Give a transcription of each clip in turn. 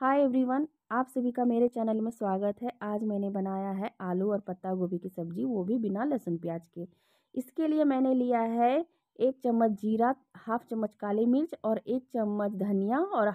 hi everyone आप सभी का मेरे चैनल में स्वागत है आज मैंने बनाया है आलू और पत्ता गोभी की सब्ज़ी वो भी बिना लहसुन प्याज के इसके लिए मैंने लिया है एक चम्मच जीरा हाफ चम्मच काली मिर्च और एक चम्मच धनिया और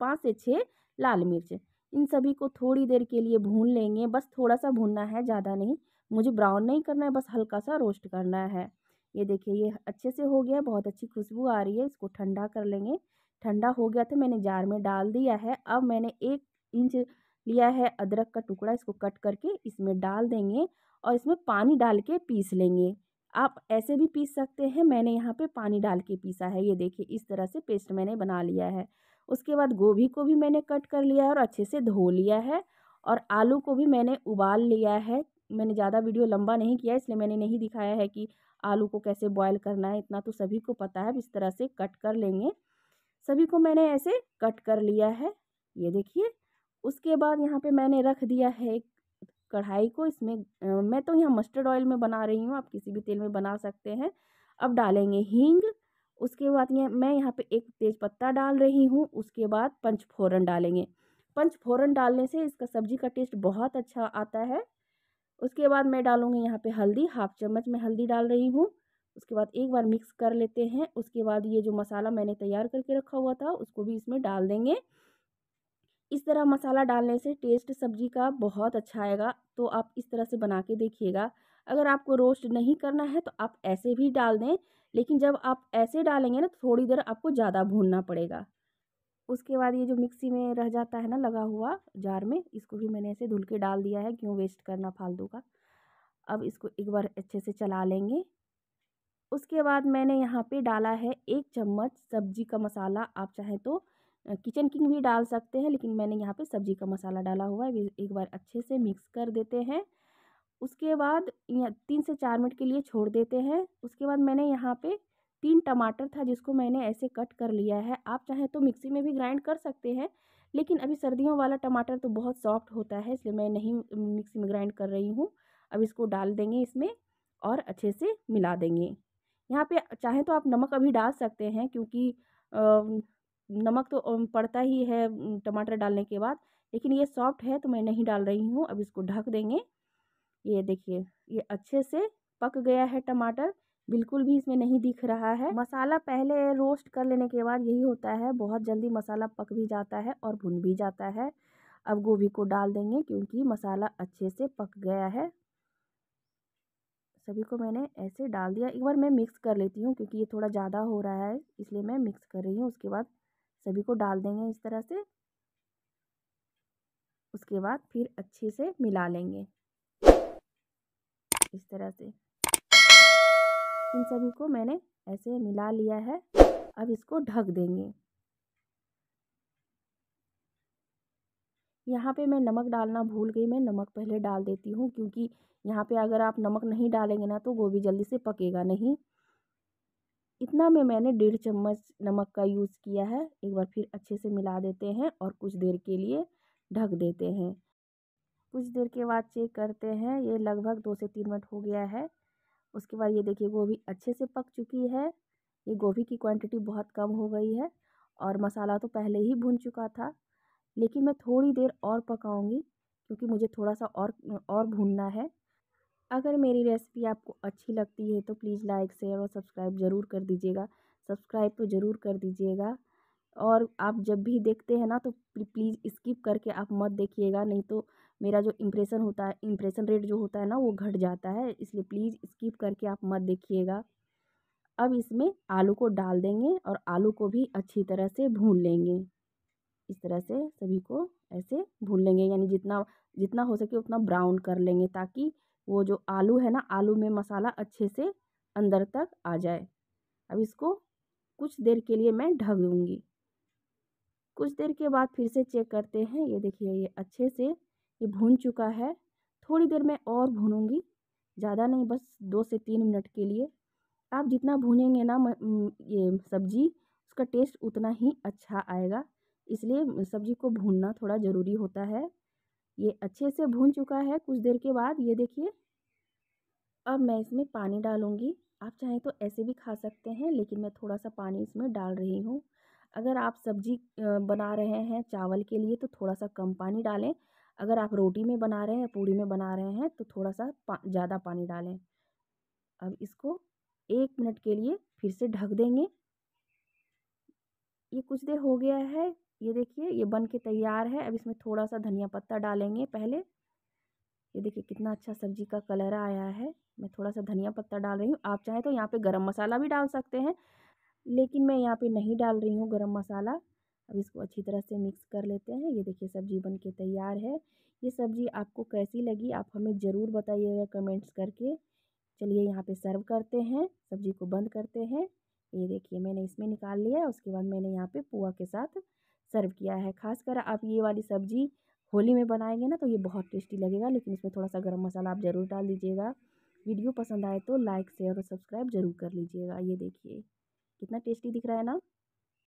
पाँच से छः लाल मिर्च इन सभी को थोड़ी देर के लिए भून लेंगे बस थोड़ा सा भूनना है ज़्यादा नहीं मुझे ब्राउन नहीं करना है बस हल्का सा रोस्ट करना है ये देखिए ये अच्छे से हो गया बहुत अच्छी खुशबू आ रही है इसको ठंडा कर लेंगे ठंडा हो गया था मैंने जार में डाल दिया है अब मैंने एक इंच लिया है अदरक का टुकड़ा इसको कट करके इसमें डाल देंगे और इसमें पानी डाल के पीस लेंगे आप ऐसे भी पीस सकते हैं मैंने यहाँ पे पानी डाल के पीसा है ये देखिए इस तरह से पेस्ट मैंने बना लिया है उसके बाद गोभी को भी मैंने कट कर लिया है और अच्छे से धो लिया है और आलू को भी मैंने उबाल लिया है मैंने ज़्यादा वीडियो लंबा नहीं किया इसलिए मैंने नहीं दिखाया है कि आलू को कैसे बॉयल करना है इतना तो सभी को पता है इस तरह से कट कर लेंगे सभी को मैंने ऐसे कट कर लिया है ये देखिए उसके बाद यहाँ पे मैंने रख दिया है एक कढ़ाई को इसमें मैं तो यहाँ मस्टर्ड ऑयल में बना रही हूँ आप किसी भी तेल में बना सकते हैं अब डालेंगे हींग उसके बाद ये मैं यहाँ पे एक तेज़पत्ता डाल रही हूँ उसके बाद पंचफोरन डालेंगे पंचफोरन डालने से इसका सब्जी का टेस्ट बहुत अच्छा आता है उसके बाद मैं डालूँगी यहाँ पर हल्दी हाफ चम्मच में हल्दी डाल रही हूँ उसके बाद एक बार मिक्स कर लेते हैं उसके बाद ये जो मसाला मैंने तैयार करके रखा हुआ था उसको भी इसमें डाल देंगे इस तरह मसाला डालने से टेस्ट सब्जी का बहुत अच्छा आएगा तो आप इस तरह से बना के देखिएगा अगर आपको रोस्ट नहीं करना है तो आप ऐसे भी डाल दें लेकिन जब आप ऐसे डालेंगे ना तो थोड़ी देर आपको ज़्यादा भूनना पड़ेगा उसके बाद ये जो मिक्सी में रह जाता है ना लगा हुआ जार में इसको भी मैंने ऐसे धुल के डाल दिया है क्यों वेस्ट करना फालतू का अब इसको एक बार अच्छे से चला लेंगे उसके बाद मैंने यहाँ पे डाला है एक चम्मच सब्जी का मसाला आप चाहें तो किचन किंग भी डाल सकते हैं लेकिन मैंने यहाँ पे सब्जी का मसाला डाला हुआ है एक बार अच्छे से मिक्स कर देते हैं उसके बाद तीन से चार मिनट के लिए छोड़ देते हैं उसके बाद मैंने यहाँ पे तीन टमाटर था जिसको मैंने ऐसे कट कर लिया है आप चाहें तो मिक्सी में भी ग्राइंड कर सकते हैं लेकिन अभी सर्दियों वाला टमाटर तो बहुत सॉफ्ट होता है इसलिए मैं नहीं मिक्सी में ग्राइंड कर रही हूँ अब इसको डाल देंगे इसमें और अच्छे से मिला देंगे यहाँ पे चाहें तो आप नमक अभी डाल सकते हैं क्योंकि नमक तो पड़ता ही है टमाटर डालने के बाद लेकिन ये सॉफ्ट है तो मैं नहीं डाल रही हूँ अब इसको ढक देंगे ये देखिए ये अच्छे से पक गया है टमाटर बिल्कुल भी इसमें नहीं दिख रहा है मसाला पहले रोस्ट कर लेने के बाद यही होता है बहुत जल्दी मसाला पक भी जाता है और भुन भी जाता है अब गोभी को डाल देंगे क्योंकि मसाला अच्छे से पक गया है सभी को मैंने ऐसे डाल दिया एक बार मैं मिक्स कर लेती हूँ क्योंकि ये थोड़ा ज़्यादा हो रहा है इसलिए मैं मिक्स कर रही हूँ उसके बाद सभी को डाल देंगे इस तरह से उसके बाद फिर अच्छे से मिला लेंगे इस तरह से इन सभी को मैंने ऐसे मिला लिया है अब इसको ढक देंगे यहाँ पे मैं नमक डालना भूल गई मैं नमक पहले डाल देती हूँ क्योंकि यहाँ पे अगर आप नमक नहीं डालेंगे ना तो गोभी जल्दी से पकेगा नहीं इतना में मैंने डेढ़ चम्मच नमक का यूज़ किया है एक बार फिर अच्छे से मिला देते हैं और कुछ देर के लिए ढक देते हैं कुछ देर के बाद चेक करते हैं ये लगभग दो से तीन मिनट हो गया है उसके बाद ये देखिए गोभी अच्छे से पक चुकी है ये गोभी की क्वांटिटी बहुत कम हो गई है और मसाला तो पहले ही भुन चुका था लेकिन मैं थोड़ी देर और पकाऊँगी क्योंकि मुझे थोड़ा सा और और भूनना है अगर मेरी रेसिपी आपको अच्छी लगती है तो प्लीज़ लाइक शेयर और सब्सक्राइब ज़रूर कर दीजिएगा सब्सक्राइब तो ज़रूर कर दीजिएगा और आप जब भी देखते हैं ना तो प्लीज़ स्किप करके आप मत देखिएगा नहीं तो मेरा जो इम्प्रेशन होता है इम्प्रेशन रेट जो होता है ना वो घट जाता है इसलिए प्लीज़ स्किप करके आप मत देखिएगा अब इसमें आलू को डाल देंगे और आलू को भी अच्छी तरह से भून लेंगे इस तरह से सभी को ऐसे भून लेंगे यानी जितना जितना हो सके उतना ब्राउन कर लेंगे ताकि वो जो आलू है ना आलू में मसाला अच्छे से अंदर तक आ जाए अब इसको कुछ देर के लिए मैं ढक दूँगी कुछ देर के बाद फिर से चेक करते हैं ये देखिए ये अच्छे से ये भून चुका है थोड़ी देर मैं और भूनूंगी ज़्यादा नहीं बस दो से तीन मिनट के लिए आप जितना भूनेंगे ना ये सब्ज़ी उसका टेस्ट उतना ही अच्छा आएगा इसलिए सब्जी को भूनना थोड़ा ज़रूरी होता है ये अच्छे से भून चुका है कुछ देर के बाद ये देखिए अब मैं इसमें पानी डालूँगी आप चाहें तो ऐसे भी खा सकते हैं लेकिन मैं थोड़ा सा पानी इसमें डाल रही हूँ अगर आप सब्जी बना रहे हैं चावल के लिए तो थोड़ा सा कम पानी डालें अगर आप रोटी में बना रहे हैं या पूड़ी में बना रहे हैं तो थोड़ा सा पा, ज़्यादा पानी डालें अब इसको एक मिनट के लिए फिर से ढक देंगे ये कुछ देर हो गया है ये देखिए ये बन के तैयार है अब इसमें थोड़ा सा धनिया पत्ता डालेंगे पहले ये देखिए कितना अच्छा सब्जी का कलर आया है मैं थोड़ा सा धनिया पत्ता डाल रही हूँ आप चाहें तो यहाँ पे गरम मसाला भी डाल सकते हैं लेकिन मैं यहाँ पे नहीं डाल रही हूँ गरम मसाला अब इसको अच्छी तरह से मिक्स कर लेते हैं ये देखिए सब्जी बन के तैयार है ये सब्ज़ी आपको कैसी लगी आप हमें ज़रूर बताइएगा कमेंट्स करके चलिए यहाँ पर सर्व करते हैं सब्ज़ी को बंद करते हैं ये देखिए मैंने इसमें निकाल लिया उसके बाद मैंने यहाँ पर पुआ के साथ सर्व किया है खासकर आप ये वाली सब्ज़ी होली में बनाएंगे ना तो ये बहुत टेस्टी लगेगा लेकिन इसमें थोड़ा सा गर्म मसाला आप ज़रूर डाल दीजिएगा वीडियो पसंद आए तो लाइक शेयर और सब्सक्राइब ज़रूर कर लीजिएगा ये देखिए कितना टेस्टी दिख रहा है ना